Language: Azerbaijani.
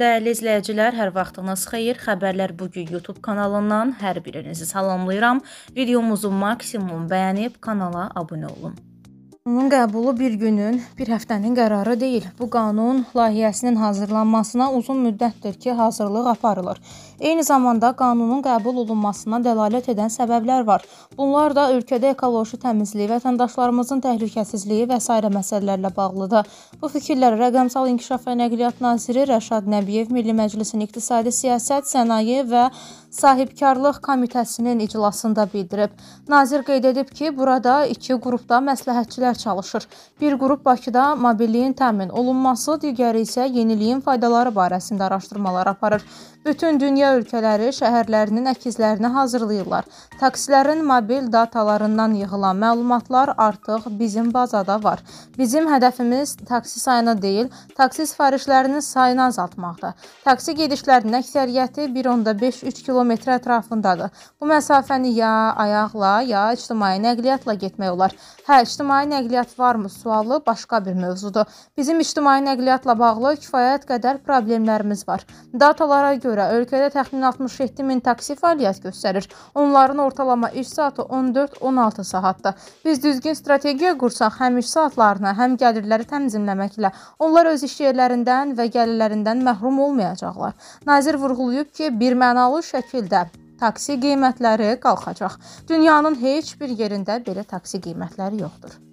Dəyərli izləyicilər, hər vaxtınız xeyir. Xəbərlər bu gün YouTube kanalından hər birinizi salamlayıram. Videomuzu maksimum bəyənib kanala abunə olun. Onun qəbulu bir günün, bir həftənin qərarı deyil. Bu qanun layihəsinin hazırlanmasına uzun müddətdir ki, hazırlıq aparılır. Eyni zamanda qanunun qəbul olunmasına dəlalət edən səbəblər var. Bunlar da ölkədə ekoloji təmizlik, vətəndaşlarımızın təhlükəsizliyi və s. məsələlərlə bağlıdır. Bu fikirlər Rəqəmsal İnkişaf və Nəqliyyat naziri Rəşad Nəbiyev Milli Məclisin İqtisadi Siyasət, Sənaye və Sahibkarlıq Komitəsinin iclasında bildirib. Nazir qeyd edib ki, burada iki qrupda məsləhətçilər çalışır. Bir qrup Bakıda mobilliyin təmin olunması, digəri isə yeniliyin faydaları barəsində araşdırmalar aparır. Bütün dünya ölkələri şəhərlərinin əkizlərini hazırlayırlar. Taksilərin mobil datalarından yığılan məlumatlar artıq bizim bazada var. Bizim hədəfimiz taksi sayını deyil, taksi sifarişlərinin sayını azaltmaqdır. Taksi gedişlərinin əksəriyyəti 1.5-3 kilometr ətrafındadır. Bu məsafəni ya ayaqla, ya ictimai nəqliyyatla getmək olar. Hə, ictimai nəqliyyat nəqliyyat varmı sualı başqa bir mövzudur. Bizim ictimai nəqliyyatla bağlı kifayət qədər problemlərimiz var. Datalara görə ölkədə təxminən 67 min taksi fəaliyyət göstərir. Onların ortalama iş saatı 14-16 saatdır. Biz düzgün strategiya qursaq həm iş saatlarını, həm gəlirləri tənzimləməklə onlar öz iş yerlərindən və gəlirlərindən məhrum olmayacaqlar. Nazir vurğulayıb ki, birmənalı şəkildə taksi qiymətləri qalxacaq. Dünyanın heç bir yerində belə taksi qiymətləri yoxdur.